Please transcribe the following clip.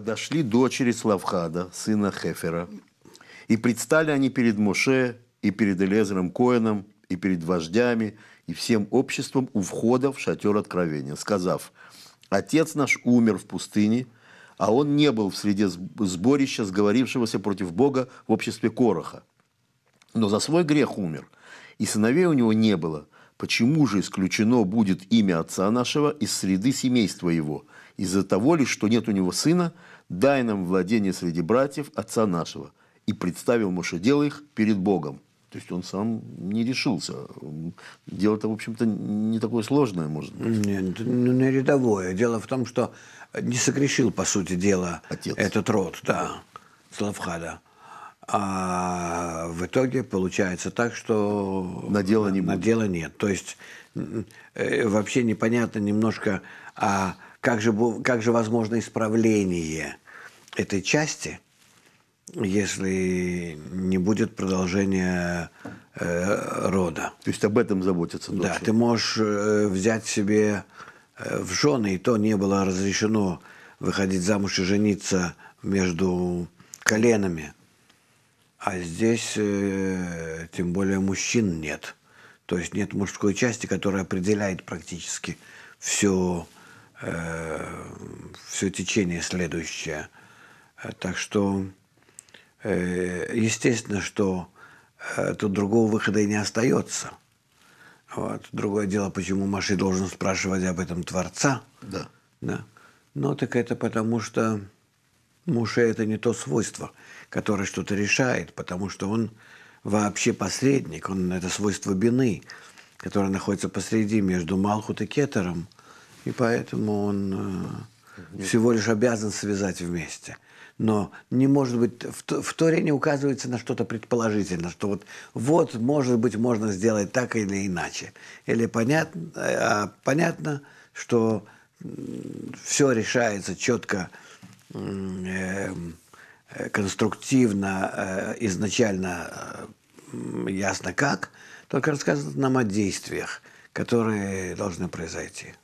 Подошли дочери Славхада, сына Хефера, и предстали они перед Моше, и перед Элезером Коином, и перед вождями, и всем обществом у входа в шатер откровения, сказав, «Отец наш умер в пустыне, а он не был в среде сборища, сговорившегося против Бога в обществе Короха, но за свой грех умер, и сыновей у него не было, Почему же исключено будет имя отца нашего из среды семейства его? Из-за того лишь, что нет у него сына, дай нам владение среди братьев отца нашего. И представил дело их перед Богом. То есть он сам не решился. Дело-то, в общем-то, не такое сложное, может быть. Нет, ну, не рядовое. Дело в том, что не согрешил, по сути дела, Отец. этот род, да, Славхада. А в итоге получается так, что надела не будет. Надела нет. То есть э, вообще непонятно немножко, а как же, как же возможно исправление этой части, если не будет продолжения э, рода. То есть об этом заботятся. Да, ты можешь э, взять себе э, в жены, и то не было разрешено выходить замуж и жениться между коленами а здесь, э, тем более, мужчин нет. То есть нет мужской части, которая определяет практически все, э, все течение следующее. Э, так что, э, естественно, что э, тут другого выхода и не остается. Вот. Другое дело, почему Маши должен спрашивать об этом Творца. Да. да. Но ну, так это потому что Муж – это не то свойство, которое что-то решает, потому что он вообще посредник, он – это свойство бины, которое находится посреди между Малхут и Кетером, и поэтому он э, всего лишь обязан связать вместе – но не может быть, в, в Торе не указывается на что-то предположительно, что вот, вот, может быть, можно сделать так или иначе. Или понятно, э, а понятно что все решается четко Эм, э, конструктивно, э, изначально э, ясно как, только рассказывает нам о действиях, которые должны произойти.